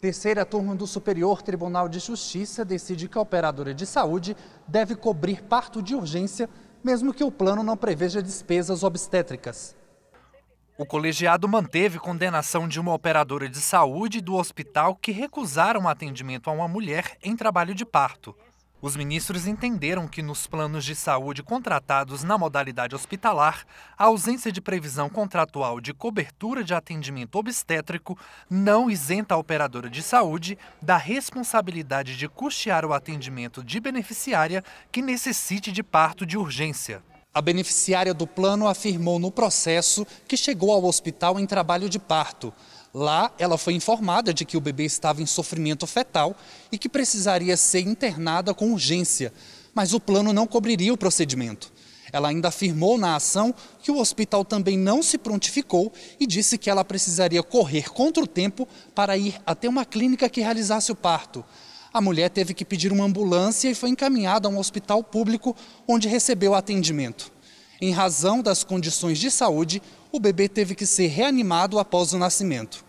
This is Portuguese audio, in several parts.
Terceira turma do Superior Tribunal de Justiça decide que a operadora de saúde deve cobrir parto de urgência, mesmo que o plano não preveja despesas obstétricas. O colegiado manteve condenação de uma operadora de saúde do hospital que recusaram atendimento a uma mulher em trabalho de parto. Os ministros entenderam que nos planos de saúde contratados na modalidade hospitalar, a ausência de previsão contratual de cobertura de atendimento obstétrico não isenta a operadora de saúde da responsabilidade de custear o atendimento de beneficiária que necessite de parto de urgência. A beneficiária do plano afirmou no processo que chegou ao hospital em trabalho de parto. Lá, ela foi informada de que o bebê estava em sofrimento fetal e que precisaria ser internada com urgência, mas o plano não cobriria o procedimento. Ela ainda afirmou na ação que o hospital também não se prontificou e disse que ela precisaria correr contra o tempo para ir até uma clínica que realizasse o parto. A mulher teve que pedir uma ambulância e foi encaminhada a um hospital público onde recebeu atendimento. Em razão das condições de saúde, o bebê teve que ser reanimado após o nascimento.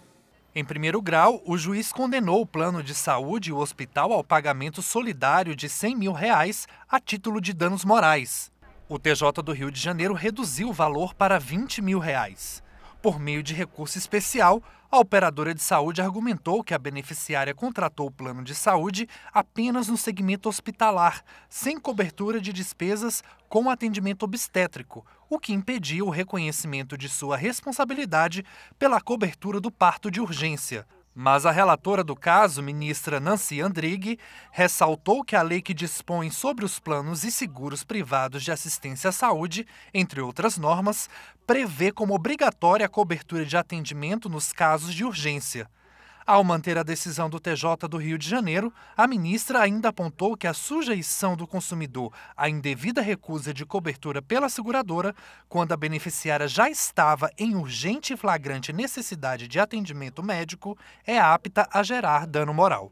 Em primeiro grau, o juiz condenou o plano de saúde e o hospital ao pagamento solidário de 100 mil reais a título de danos morais. O TJ do Rio de Janeiro reduziu o valor para 20 mil reais. Por meio de recurso especial, a operadora de saúde argumentou que a beneficiária contratou o plano de saúde apenas no segmento hospitalar, sem cobertura de despesas com atendimento obstétrico, o que impedia o reconhecimento de sua responsabilidade pela cobertura do parto de urgência. Mas a relatora do caso, ministra Nancy Andrighi, ressaltou que a lei que dispõe sobre os planos e seguros privados de assistência à saúde, entre outras normas, prevê como obrigatória a cobertura de atendimento nos casos de urgência. Ao manter a decisão do TJ do Rio de Janeiro, a ministra ainda apontou que a sujeição do consumidor à indevida recusa de cobertura pela seguradora, quando a beneficiária já estava em urgente e flagrante necessidade de atendimento médico, é apta a gerar dano moral.